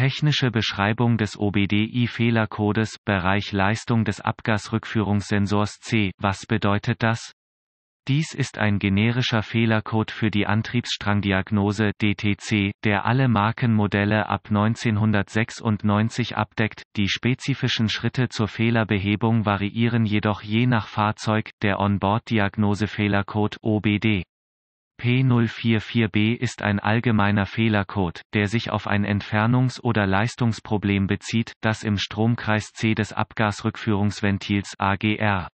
Technische Beschreibung des OBDI-Fehlercodes Bereich Leistung des Abgasrückführungssensors C. Was bedeutet das? Dies ist ein generischer Fehlercode für die Antriebsstrangdiagnose DTC, der alle Markenmodelle ab 1996 abdeckt. Die spezifischen Schritte zur Fehlerbehebung variieren jedoch je nach Fahrzeug. Der Onboard-Diagnose-Fehlercode OBD P044b ist ein allgemeiner Fehlercode, der sich auf ein Entfernungs- oder Leistungsproblem bezieht, das im Stromkreis C des Abgasrückführungsventils AGR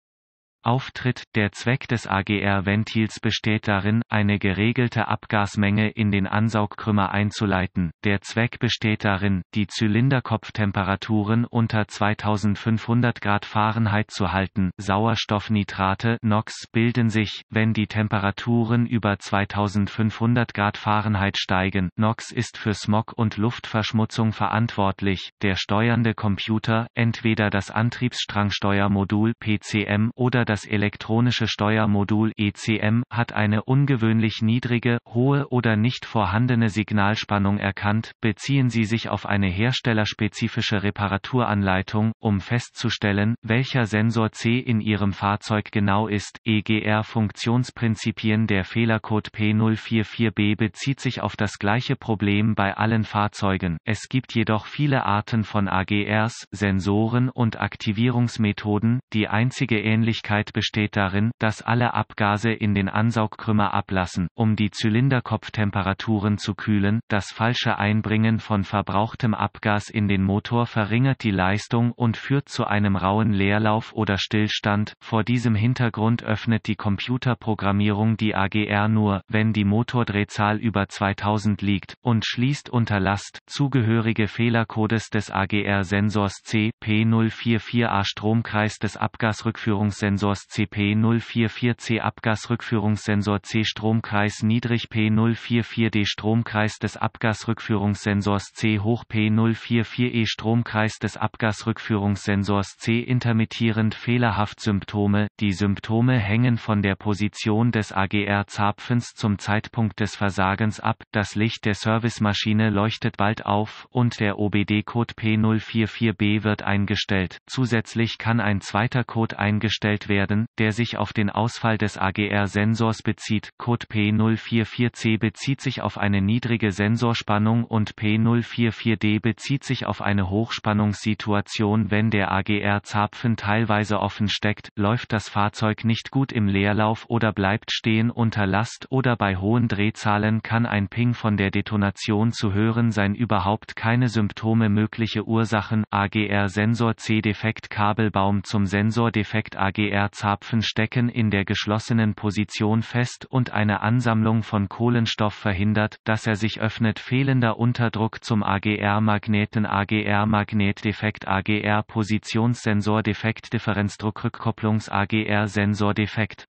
Auftritt Der Zweck des AGR-Ventils besteht darin, eine geregelte Abgasmenge in den Ansaugkrümmer einzuleiten. Der Zweck besteht darin, die Zylinderkopftemperaturen unter 2500 Grad Fahrenheit zu halten. Sauerstoffnitrate NOx bilden sich, wenn die Temperaturen über 2500 Grad Fahrenheit steigen. NOx ist für Smog und Luftverschmutzung verantwortlich. Der steuernde Computer, entweder das Antriebsstrangsteuermodul PCM oder das das elektronische Steuermodul ECM hat eine ungewöhnlich niedrige, hohe oder nicht vorhandene Signalspannung erkannt. Beziehen Sie sich auf eine herstellerspezifische Reparaturanleitung, um festzustellen, welcher Sensor C in Ihrem Fahrzeug genau ist. EGR Funktionsprinzipien der Fehlercode P044B bezieht sich auf das gleiche Problem bei allen Fahrzeugen. Es gibt jedoch viele Arten von AGRs, Sensoren und Aktivierungsmethoden. Die einzige Ähnlichkeit Schwierigkeit besteht darin, dass alle Abgase in den Ansaugkrümmer ablassen, um die Zylinderkopftemperaturen zu kühlen. Das falsche Einbringen von verbrauchtem Abgas in den Motor verringert die Leistung und führt zu einem rauen Leerlauf oder Stillstand. Vor diesem Hintergrund öffnet die Computerprogrammierung die AGR nur, wenn die Motordrehzahl über 2000 liegt, und schließt unter Last zugehörige Fehlercodes des AGR-Sensors C P044A Stromkreis des Abgasrückführungssensors Abgasrückführungssensor's CP044C Abgasrückführungssensor C Stromkreis niedrig P044D Stromkreis des Abgasrückführungssensors C hoch P044E Stromkreis des Abgasrückführungssensors C intermittierend fehlerhaft Symptome. Die Symptome hängen von der Position des AGR-Zapfens zum Zeitpunkt des Versagens ab. Das Licht der Servicemaschine leuchtet bald auf und der OBD-Code P044B wird eingestellt. Zusätzlich kann ein zweiter Code eingestellt werden werden, der sich auf den Ausfall des AGR-Sensors bezieht. Code P044C bezieht sich auf eine niedrige Sensorspannung und P044D bezieht sich auf eine Hochspannungssituation. Wenn der AGR-Zapfen teilweise offen steckt, läuft das Fahrzeug nicht gut im Leerlauf oder bleibt stehen unter Last oder bei hohen Drehzahlen kann ein Ping von der Detonation zu hören sein. Überhaupt keine Symptome mögliche Ursachen AGR-Sensor C-Defekt Kabelbaum zum Sensordefekt AGR Steuerzapfen stecken in der geschlossenen Position fest und eine Ansammlung von Kohlenstoff verhindert, dass er sich öffnet. Fehlender Unterdruck zum AGR-Magneten AGR-Magnetdefekt AGR-Positionssensor-Defekt Differenzdruckrückkopplungs-AGR-Sensordefekt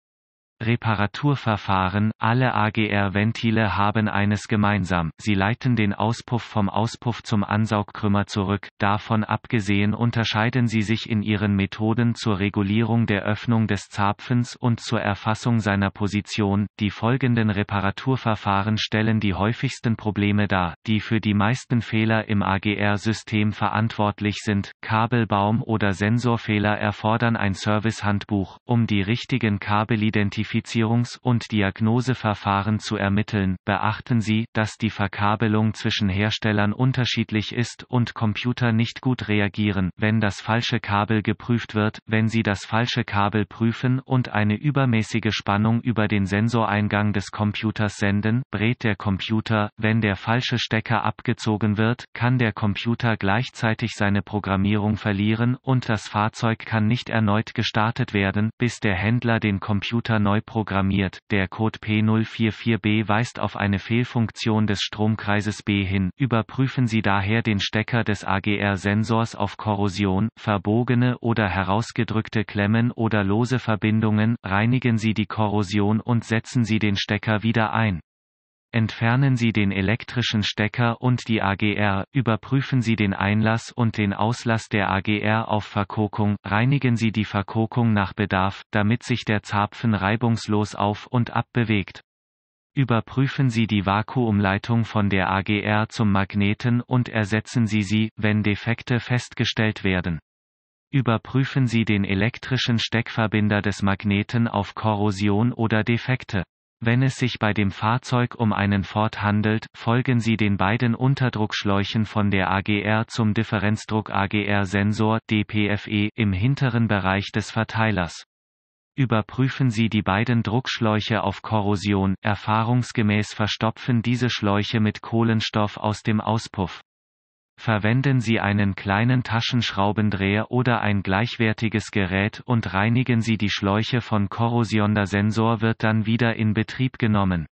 Reparaturverfahren Alle AGR-Ventile haben eines gemeinsam, sie leiten den Auspuff vom Auspuff zum Ansaugkrümmer zurück, davon abgesehen unterscheiden sie sich in ihren Methoden zur Regulierung der Öffnung des Zapfens und zur Erfassung seiner Position. Die folgenden Reparaturverfahren stellen die häufigsten Probleme dar, die für die meisten Fehler im AGR-System verantwortlich sind. Kabelbaum- oder Sensorfehler erfordern ein Servicehandbuch, um die richtigen Kabel Identifizierungs- und Diagnoseverfahren zu ermitteln. Beachten Sie, dass die Verkabelung zwischen Herstellern unterschiedlich ist und Computer nicht gut reagieren, wenn das falsche Kabel geprüft wird. Wenn Sie das falsche Kabel prüfen und eine übermäßige Spannung über den Sensoreingang des Computers senden, brät der Computer. Wenn der falsche Stecker abgezogen wird, kann der Computer gleichzeitig seine Programmierung verlieren und das Fahrzeug kann nicht erneut gestartet werden, bis der Händler den Computer neu neu programmiert. Der Code P044B weist auf eine Fehlfunktion des Stromkreises B hin. Überprüfen Sie daher den Stecker des AGR-Sensors auf Korrosion, verbogene oder herausgedrückte Klemmen oder lose Verbindungen, reinigen Sie die Korrosion und setzen Sie den Stecker wieder ein. Entfernen Sie den elektrischen Stecker und die AGR, überprüfen Sie den Einlass und den Auslass der AGR auf Verkokung, reinigen Sie die Verkokung nach Bedarf, damit sich der Zapfen reibungslos auf und ab bewegt. Überprüfen Sie die Vakuumleitung von der AGR zum Magneten und ersetzen Sie sie, wenn Defekte festgestellt werden. Überprüfen Sie den elektrischen Steckverbinder des Magneten auf Korrosion oder Defekte. Wenn es sich bei dem Fahrzeug um einen Ford handelt, folgen Sie den beiden Unterdruckschläuchen von der AGR zum Differenzdruck AGR-Sensor DPFE im hinteren Bereich des Verteilers. Überprüfen Sie die beiden Druckschläuche auf Korrosion, erfahrungsgemäß verstopfen diese Schläuche mit Kohlenstoff aus dem Auspuff. Verwenden Sie einen kleinen Taschenschraubendreher oder ein gleichwertiges Gerät und reinigen Sie die Schläuche von Korrosion. Der Sensor wird dann wieder in Betrieb genommen.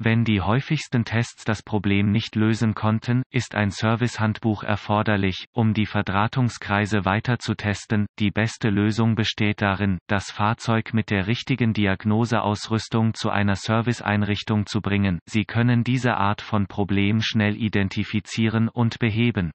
Wenn die häufigsten Tests das Problem nicht lösen konnten, ist ein Servicehandbuch erforderlich, um die Verdrahtungskreise weiter zu testen. Die beste Lösung besteht darin, das Fahrzeug mit der richtigen Diagnoseausrüstung zu einer Serviceeinrichtung zu bringen. Sie können diese Art von Problem schnell identifizieren und beheben.